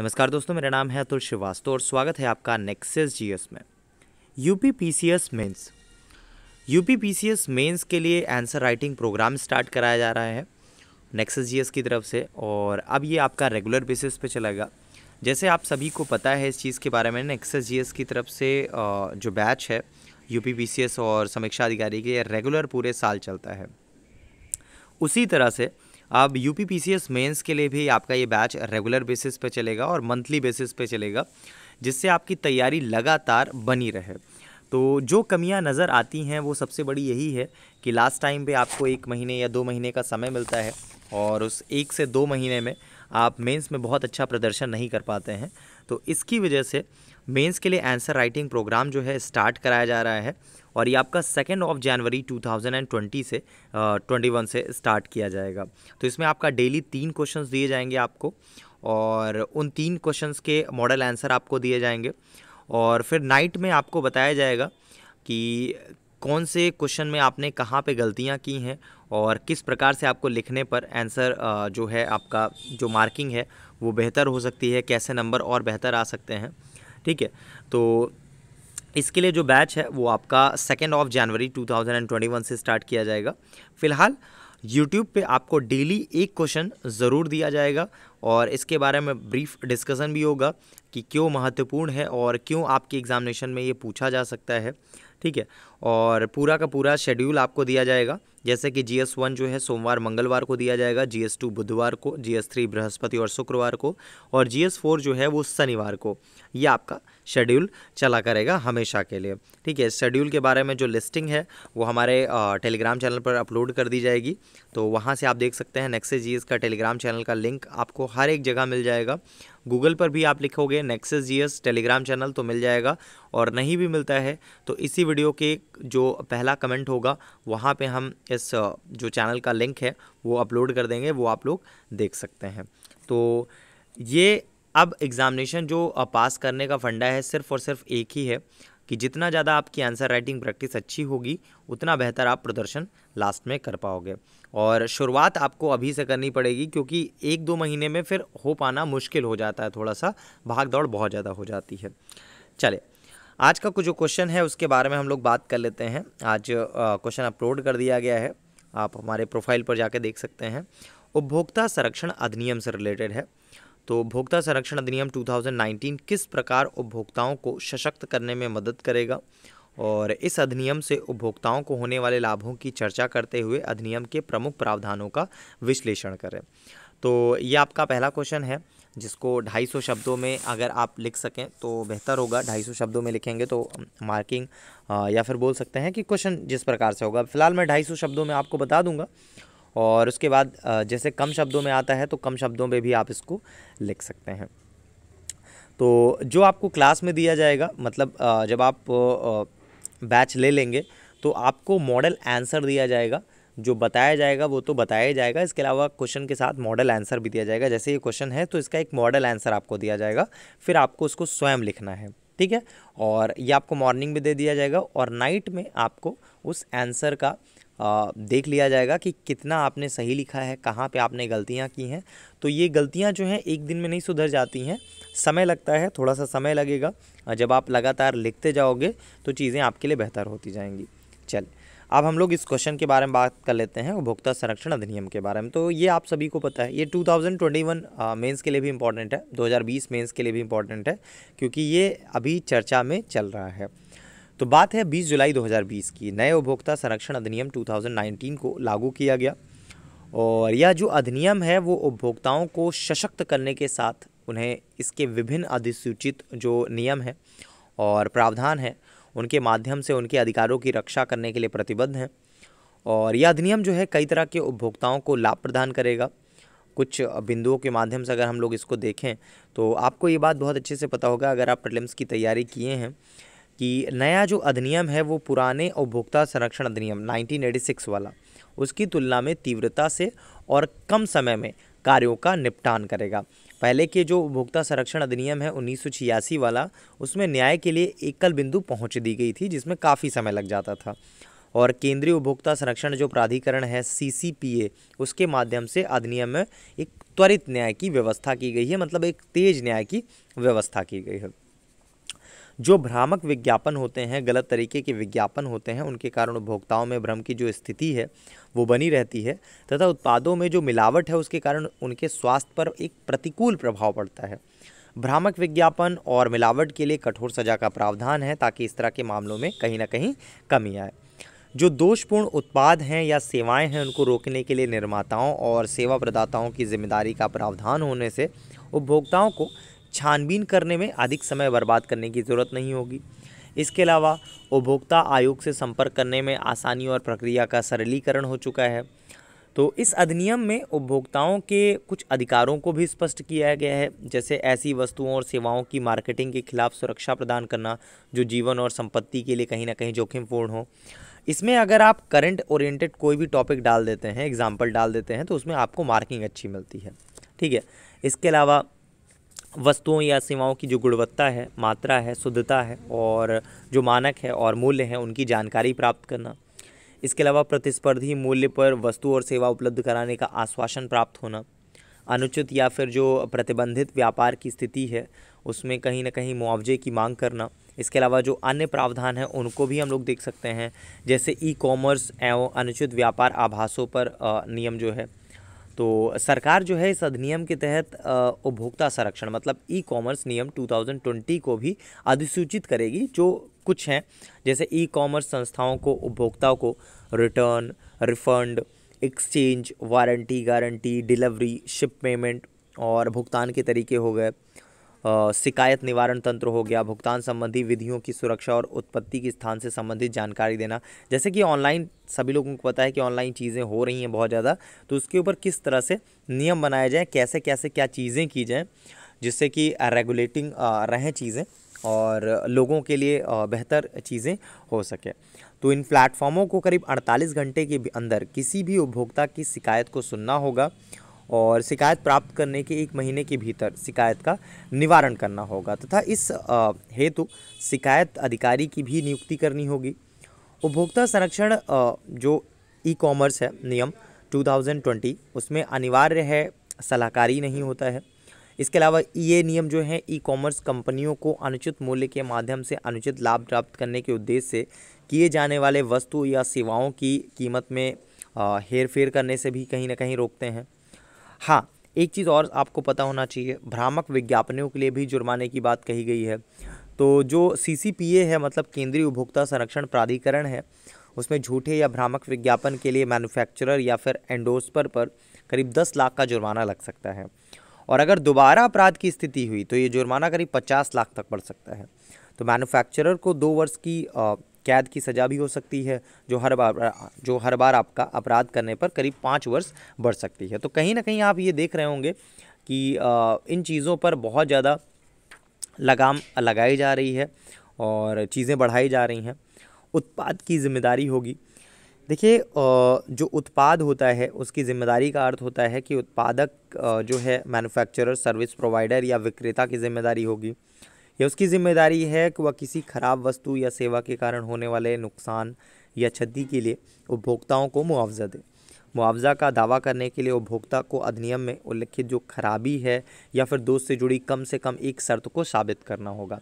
नमस्कार दोस्तों मेरा नाम है अतुल श्रीवास्तव और स्वागत है आपका नेक्सेस जीएस में UP PCS mains UP PCS mains के लिए आंसर राइटिंग प्रोग्राम स्टार्ट कराया जा रहा है नेक्सेस जीएस की तरफ से और अब ये आपका रेगुलर बेसिस पे चलेगा जैसे आप सभी को पता है इस चीज़ के बारे में नेक्सेस जी की तरफ से जो बैच है यू पी और समीक्षा अधिकारी के रेगुलर पूरे साल चलता है उसी तरह से अब यू पी मेंस के लिए भी आपका ये बैच रेगुलर बेसिस पे चलेगा और मंथली बेसिस पे चलेगा जिससे आपकी तैयारी लगातार बनी रहे तो जो कमियां नज़र आती हैं वो सबसे बड़ी यही है कि लास्ट टाइम पे आपको एक महीने या दो महीने का समय मिलता है और उस एक से दो महीने में आप मेंस में बहुत अच्छा प्रदर्शन नहीं कर पाते हैं तो इसकी वजह से मेंस के लिए आंसर राइटिंग प्रोग्राम जो है स्टार्ट कराया जा रहा है और ये आपका सेकेंड ऑफ जनवरी 2020 से ट्वेंटी uh, वन से स्टार्ट किया जाएगा तो इसमें आपका डेली तीन क्वेश्चंस दिए जाएंगे आपको और उन तीन क्वेश्चंस के मॉडल आंसर आपको दिए जाएंगे और फिर नाइट में आपको बताया जाएगा कि कौन से क्वेश्चन में आपने कहाँ पे गलतियाँ की हैं और किस प्रकार से आपको लिखने पर आंसर जो है आपका जो मार्किंग है वो बेहतर हो सकती है कैसे नंबर और बेहतर आ सकते हैं ठीक है तो इसके लिए जो बैच है वो आपका सेकेंड ऑफ जनवरी 2021 से स्टार्ट किया जाएगा फिलहाल यूट्यूब पे आपको डेली एक क्वेश्चन ज़रूर दिया जाएगा और इसके बारे में ब्रीफ डिस्कशन भी होगा कि क्यों महत्वपूर्ण है और क्यों आपके एग्ज़ामिनेशन में ये पूछा जा सकता है ठीक है और पूरा का पूरा शेड्यूल आपको दिया जाएगा जैसे कि जी एस वन जो है सोमवार मंगलवार को दिया जाएगा जी एस टू बुधवार को जी एस थ्री बृहस्पति और शुक्रवार को और जी एस फोर जो है वो शनिवार को ये आपका शेड्यूल चला करेगा हमेशा के लिए ठीक है शेड्यूल के बारे में जो लिस्टिंग है वो हमारे टेलीग्राम चैनल पर अपलोड कर दी जाएगी तो वहाँ से आप देख सकते हैं नेक्स्ट जी का टेलीग्राम चैनल का लिंक आपको हर एक जगह मिल जाएगा गूगल पर भी आप लिखोगे नेक्सेस जी टेलीग्राम चैनल तो मिल जाएगा और नहीं भी मिलता है तो इसी वीडियो के जो पहला कमेंट होगा वहाँ पे हम इस जो चैनल का लिंक है वो अपलोड कर देंगे वो आप लोग देख सकते हैं तो ये अब एग्ज़ामिनेशन जो पास करने का फंडा है सिर्फ़ और सिर्फ एक ही है कि जितना ज़्यादा आपकी आंसर राइटिंग प्रैक्टिस अच्छी होगी उतना बेहतर आप प्रदर्शन लास्ट में कर पाओगे और शुरुआत आपको अभी से करनी पड़ेगी क्योंकि एक दो महीने में फिर हो पाना मुश्किल हो जाता है थोड़ा सा भाग दौड़ बहुत ज़्यादा हो जाती है चले आज का कुछ जो क्वेश्चन है उसके बारे में हम लोग बात कर लेते हैं आज क्वेश्चन अपलोड कर दिया गया है आप हमारे प्रोफाइल पर जाके देख सकते हैं उपभोक्ता संरक्षण अधिनियम से रिलेटेड है तो उपभोक्ता संरक्षण अधिनियम 2019 किस प्रकार उपभोक्ताओं को सशक्त करने में मदद करेगा और इस अधिनियम से उपभोक्ताओं को होने वाले लाभों की चर्चा करते हुए अधिनियम के प्रमुख प्रावधानों का विश्लेषण करें तो ये आपका पहला क्वेश्चन है जिसको 250 शब्दों में अगर आप लिख सकें तो बेहतर होगा 250 शब्दों में लिखेंगे तो मार्किंग या फिर बोल सकते हैं कि क्वेश्चन जिस प्रकार से होगा फ़िलहाल मैं 250 शब्दों में आपको बता दूंगा और उसके बाद जैसे कम शब्दों में आता है तो कम शब्दों में भी आप इसको लिख सकते हैं तो जो आपको क्लास में दिया जाएगा मतलब जब आप बैच ले लेंगे तो आपको मॉडल आंसर दिया जाएगा जो बताया जाएगा वो तो बताया ही जाएगा इसके अलावा क्वेश्चन के साथ मॉडल आंसर भी दिया जाएगा जैसे ये क्वेश्चन है तो इसका एक मॉडल आंसर आपको दिया जाएगा फिर आपको उसको स्वयं लिखना है ठीक है और ये आपको मॉर्निंग में दे दिया जाएगा और नाइट में आपको उस आंसर का आ, देख लिया जाएगा कि कितना आपने सही लिखा है कहाँ पे आपने गलतियाँ की हैं तो ये गलतियाँ जो हैं एक दिन में नहीं सुधर जाती हैं समय लगता है थोड़ा सा समय लगेगा जब आप लगातार लिखते जाओगे तो चीज़ें आपके लिए बेहतर होती जाएंगी चलें अब हम लोग इस क्वेश्चन के बारे में बात कर लेते हैं उपभोक्ता संरक्षण अधिनियम के बारे में तो ये आप सभी को पता है ये 2021 मेंस के लिए भी इम्पोर्टेंट है 2020 मेंस के लिए भी इम्पोर्टेंट है क्योंकि ये अभी चर्चा में चल रहा है तो बात है 20 जुलाई 2020 की नए उपभोक्ता संरक्षण अधिनियम 2019 को लागू किया गया और यह जो अधिनियम है वो उपभोक्ताओं को सशक्त करने के साथ उन्हें इसके विभिन्न अधिसूचित जो नियम हैं और प्रावधान है उनके माध्यम से उनके अधिकारों की रक्षा करने के लिए प्रतिबद्ध हैं और यह अधिनियम जो है कई तरह के उपभोक्ताओं को लाभ प्रदान करेगा कुछ बिंदुओं के माध्यम से अगर हम लोग इसको देखें तो आपको ये बात बहुत अच्छे से पता होगा अगर आप प्रिलिम्स की तैयारी किए हैं कि नया जो अधिनियम है वो पुराने उपभोक्ता संरक्षण अधिनियम 1986 वाला उसकी तुलना में तीव्रता से और कम समय में कार्यों का निपटान करेगा पहले के जो उपभोक्ता संरक्षण अधिनियम है उन्नीस वाला उसमें न्याय के लिए एकल बिंदु पहुँच दी गई थी जिसमें काफ़ी समय लग जाता था और केंद्रीय उपभोक्ता संरक्षण जो प्राधिकरण है सी उसके माध्यम से अधिनियम में एक त्वरित न्याय की व्यवस्था की गई है मतलब एक तेज न्याय की व्यवस्था की गई है जो भ्रामक विज्ञापन होते हैं गलत तरीके के विज्ञापन होते हैं उनके कारण उपभोक्ताओं में भ्रम की जो स्थिति है वो बनी रहती है तथा उत्पादों में जो मिलावट है उसके कारण उनके स्वास्थ्य पर एक प्रतिकूल प्रभाव पड़ता है भ्रामक विज्ञापन और मिलावट के लिए कठोर सजा का प्रावधान है ताकि इस तरह के मामलों में कहीं ना कहीं कमी आए जो दोषपूर्ण उत्पाद हैं या सेवाएं हैं उनको रोकने के लिए निर्माताओं और सेवा प्रदाताओं की जिम्मेदारी का प्रावधान होने से उपभोक्ताओं को छानबीन करने में अधिक समय बर्बाद करने की ज़रूरत नहीं होगी इसके अलावा उपभोक्ता आयोग से संपर्क करने में आसानी और प्रक्रिया का सरलीकरण हो चुका है तो इस अधिनियम में उपभोक्ताओं के कुछ अधिकारों को भी स्पष्ट किया गया है जैसे ऐसी वस्तुओं और सेवाओं की मार्केटिंग के खिलाफ सुरक्षा प्रदान करना जो जीवन और संपत्ति के लिए कहीं ना कहीं जोखिमपूर्ण हो इसमें अगर आप करंट ओरिएंटेड कोई भी टॉपिक डाल देते हैं एग्जाम्पल डाल देते हैं तो उसमें आपको मार्किंग अच्छी मिलती है ठीक है इसके अलावा वस्तुओं या सेवाओं की जो गुणवत्ता है मात्रा है शुद्धता है और जो मानक है और मूल्य है उनकी जानकारी प्राप्त करना इसके अलावा प्रतिस्पर्धी मूल्य पर वस्तु और सेवा उपलब्ध कराने का आश्वासन प्राप्त होना अनुचित या फिर जो प्रतिबंधित व्यापार की स्थिति है उसमें कहीं ना कहीं मुआवजे की मांग करना इसके अलावा जो अन्य प्रावधान हैं उनको भी हम लोग देख सकते हैं जैसे ई कॉमर्स एवं अनुचित व्यापार आभासों पर नियम जो है तो सरकार जो है इस अधिनियम के तहत उपभोक्ता संरक्षण मतलब ई कॉमर्स नियम 2020 को भी अधिसूचित करेगी जो कुछ हैं जैसे ई कॉमर्स संस्थाओं को उपभोक्ताओं को return refund exchange warranty guarantee delivery ship payment और भुगतान के तरीके हो गए शिकायत निवारण तंत्र हो गया भुगतान संबंधी विधियों की सुरक्षा और उत्पत्ति के स्थान से संबंधित जानकारी देना जैसे कि ऑनलाइन सभी लोगों को पता है कि ऑनलाइन चीज़ें हो रही हैं बहुत ज़्यादा तो उसके ऊपर किस तरह से नियम बनाए जाएँ कैसे कैसे क्या चीज़ें की जाएँ जिससे कि रेगुलेटिंग रहें चीज़ें और लोगों के लिए बेहतर चीज़ें हो सके तो इन प्लेटफॉर्मों को करीब 48 घंटे के अंदर किसी भी उपभोक्ता की शिकायत को सुनना होगा और शिकायत प्राप्त करने के एक महीने के भीतर शिकायत का निवारण करना होगा तथा इस हेतु शिकायत अधिकारी की भी नियुक्ति करनी होगी उपभोक्ता संरक्षण जो ई कॉमर्स है नियम 2020 उसमें अनिवार्य है सलाहकारी नहीं होता है इसके अलावा ये नियम जो है ई कॉमर्स कंपनियों को अनुचित मूल्य के माध्यम से अनुचित लाभ प्राप्त करने के उद्देश्य से किए जाने वाले वस्तु या सेवाओं की कीमत में हेर फेर करने से भी कहीं ना कहीं रोकते हैं हाँ एक चीज़ और आपको पता होना चाहिए भ्रामक विज्ञापनों के लिए भी जुर्माने की बात कही गई है तो जो सी है मतलब केंद्रीय उपभोक्ता संरक्षण प्राधिकरण है उसमें झूठे या भ्रामक विज्ञापन के लिए मैन्युफैक्चरर या फिर एंडोसपर पर करीब दस लाख का जुर्माना लग सकता है और अगर दोबारा अपराध की स्थिति हुई तो ये जुर्माना करीब पचास लाख तक बढ़ सकता है तो मैन्युफैक्चरर को दो वर्ष की कैद की सज़ा भी हो सकती है जो हर बार जो हर बार आपका अपराध करने पर करीब पाँच वर्ष बढ़ सकती है तो कहीं ना कहीं आप ये देख रहे होंगे कि इन चीज़ों पर बहुत ज़्यादा लगाम लगाई जा रही है और चीज़ें बढ़ाई जा रही हैं उत्पाद की जिम्मेदारी होगी देखिए जो उत्पाद होता है उसकी ज़िम्मेदारी का अर्थ होता है कि उत्पादक जो है मैन्युफैक्चरर सर्विस प्रोवाइडर या विक्रेता की ज़िम्मेदारी होगी या उसकी जिम्मेदारी है कि वह किसी खराब वस्तु या सेवा के कारण होने वाले नुकसान या क्षति के लिए उपभोक्ताओं को मुआवजा दे मुआवजा का दावा करने के लिए उपभोक्ता को अधिनियम में उल्लिखित जो खराबी है या फिर दोष से जुड़ी कम से कम एक शर्त को साबित करना होगा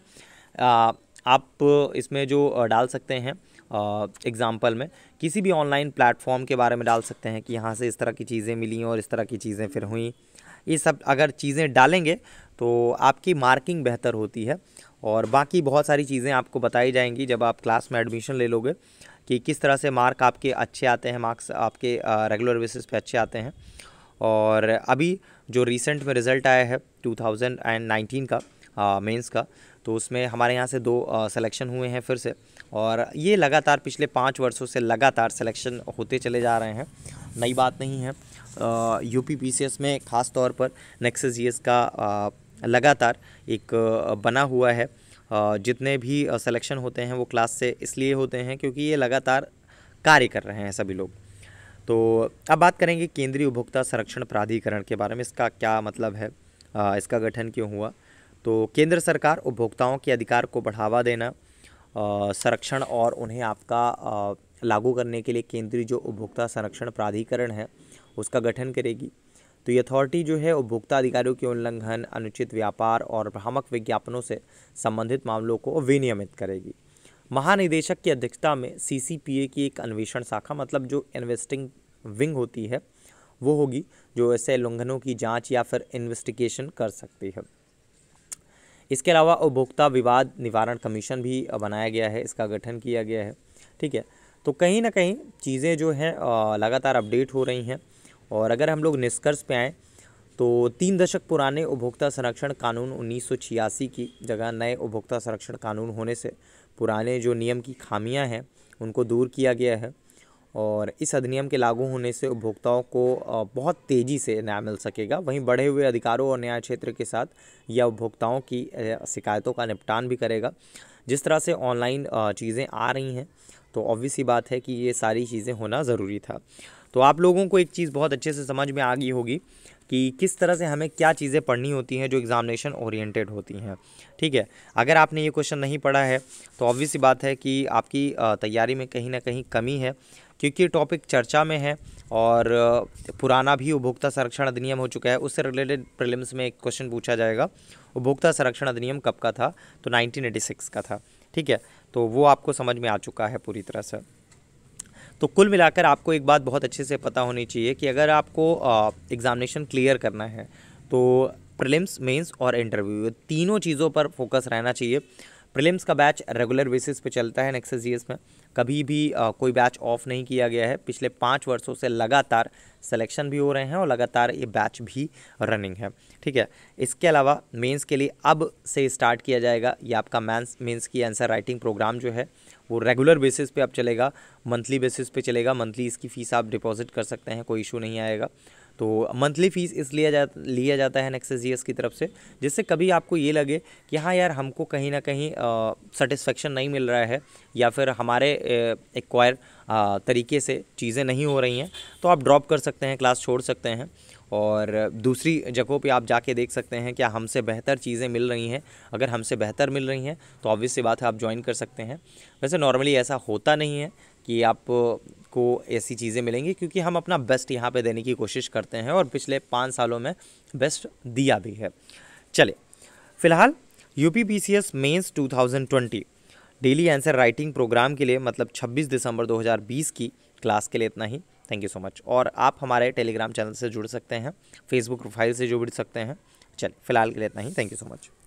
आ, आप इसमें जो डाल सकते हैं एग्ज़ाम्पल में किसी भी ऑनलाइन प्लेटफॉर्म के बारे में डाल सकते हैं कि यहाँ से इस तरह की चीज़ें मिली और इस तरह की चीज़ें फिर हुई ये सब अगर चीज़ें डालेंगे तो आपकी मार्किंग बेहतर होती है और बाकी बहुत सारी चीज़ें आपको बताई जाएंगी जब आप क्लास में एडमिशन ले लोगे कि किस तरह से मार्क आपके अच्छे आते हैं मार्क्स आपके रेगुलर बेसिस पे अच्छे आते हैं और अभी जो रिसेंट में रिज़ल्ट आया है 2019 का मेंस का तो उसमें हमारे यहाँ से दो सिलेक्शन हुए हैं फिर से और ये लगातार पिछले पाँच वर्षों से लगातार सिलेक्शन होते चले जा रहे हैं नई बात नहीं है U P P C S में ख़ास तौर पर नेक्सेस जी एस का लगातार एक बना हुआ है जितने भी सिलेक्शन होते हैं वो क्लास से इसलिए होते हैं क्योंकि ये लगातार कार्य कर रहे हैं सभी लोग तो अब बात करेंगे केंद्रीय उपभोक्ता संरक्षण प्राधिकरण के बारे में इसका क्या मतलब है इसका गठन क्यों हुआ तो केंद्र सरकार उपभोक्ताओं के अधिकार को बढ़ावा देना संरक्षण और उन्हें आपका लागू करने के लिए केंद्रीय जो उपभोक्ता संरक्षण प्राधिकरण है उसका गठन करेगी तो ये अथॉरिटी जो है उपभोक्ता अधिकारियों के उल्लंघन अनुचित व्यापार और भ्रामक विज्ञापनों से संबंधित मामलों को विनियमित करेगी महानिदेशक की अध्यक्षता में सी की एक अन्वेषण शाखा मतलब जो इन्वेस्टिंग विंग होती है वो होगी जो ऐसे उल्लंघनों की जांच या फिर इन्वेस्टिगेशन कर सकती है इसके अलावा उपभोक्ता विवाद निवारण कमीशन भी बनाया गया है इसका गठन किया गया है ठीक है तो कहीं ना कहीं चीज़ें जो हैं लगातार अपडेट हो रही हैं और अगर हम लोग निष्कर्ष पे आएँ तो तीन दशक पुराने उपभोक्ता संरक्षण कानून उन्नीस की जगह नए उपभोक्ता संरक्षण कानून होने से पुराने जो नियम की खामियां हैं उनको दूर किया गया है और इस अधिनियम के लागू होने से उपभोक्ताओं को बहुत तेज़ी से न्याय मिल सकेगा वहीं बढ़े हुए अधिकारों और न्याय क्षेत्र के साथ यह उपभोक्ताओं की शिकायतों का निपटान भी करेगा जिस तरह से ऑनलाइन चीज़ें आ रही हैं तो ऑब्वियस ही बात है कि ये सारी चीज़ें होना ज़रूरी था तो आप लोगों को एक चीज़ बहुत अच्छे से समझ में आ गई होगी कि किस तरह से हमें क्या चीज़ें पढ़नी होती हैं जो एग्ज़ामिनेशन ओरिएंटेड होती हैं ठीक है अगर आपने ये क्वेश्चन नहीं पढ़ा है तो ऑब्वियस बात है कि आपकी तैयारी में कहीं ना कहीं कमी है क्योंकि टॉपिक चर्चा में है और पुराना भी उपभोक्ता संरक्षण अधिनियम हो चुका है उससे रिलेटेड प्रीलिम्स में एक क्वेश्चन पूछा जाएगा उपभोक्ता संरक्षण अधिनियम कब का था तो 1986 का था ठीक है तो वो आपको समझ में आ चुका है पूरी तरह से तो कुल मिलाकर आपको एक बात बहुत अच्छे से पता होनी चाहिए कि अगर आपको एग्ज़ामिनेशन क्लियर करना है तो प्रिलिम्स मेंस और इंटरव्यू तीनों चीज़ों पर फोकस रहना चाहिए प्रीलिम्स का बैच रेगुलर बेसिस पे चलता है नेक्सस जीएस में कभी भी आ, कोई बैच ऑफ नहीं किया गया है पिछले पाँच वर्षों से लगातार सिलेक्शन भी हो रहे हैं और लगातार ये बैच भी रनिंग है ठीक है इसके अलावा मेंस के लिए अब से स्टार्ट किया जाएगा ये आपका मैंस मेंस की आंसर राइटिंग प्रोग्राम जो है वो रेगुलर बेसिस पे अब चलेगा मंथली बेसिस पे चलेगा मंथली इसकी फ़ीस आप डिपॉजिट कर सकते हैं कोई इशू नहीं आएगा तो मंथली फ़ीस इस लिया जा लिया जाता है नेक्सेस जी की तरफ से जिससे कभी आपको ये लगे कि हाँ यार हमको कहीं ना कहीं सेटिस्फेक्शन नहीं मिल रहा है या फिर हमारे एक्वायर तरीके से चीज़ें नहीं हो रही हैं तो आप ड्रॉप कर सकते हैं क्लास छोड़ सकते हैं और दूसरी जगहों पे आप जाके देख सकते हैं क्या हमसे बेहतर चीज़ें मिल रही हैं अगर हमसे बेहतर मिल रही हैं तो ऑब्वियस सी बात है आप ज्वाइन कर सकते हैं वैसे नॉर्मली ऐसा होता नहीं है कि आप आपको ऐसी चीज़ें मिलेंगी क्योंकि हम अपना बेस्ट यहाँ पे देने की कोशिश करते हैं और पिछले पाँच सालों में बेस्ट दिया भी है चले फिलहाल U P P C S mains two thousand twenty daily answer writing programme के लिए मतलब छब्बीस दिसंबर दो हज़ार बीस की क्लास के लिए इतना ही थैंक यू सो मच और आप हमारे टेलीग्राम चैनल से जुड़ सकते हैं फेसबुक प्रोफाइल से जुड़ सकते हैं चलिए फिलहाल के लिए इतना ही थैंक यू सो मच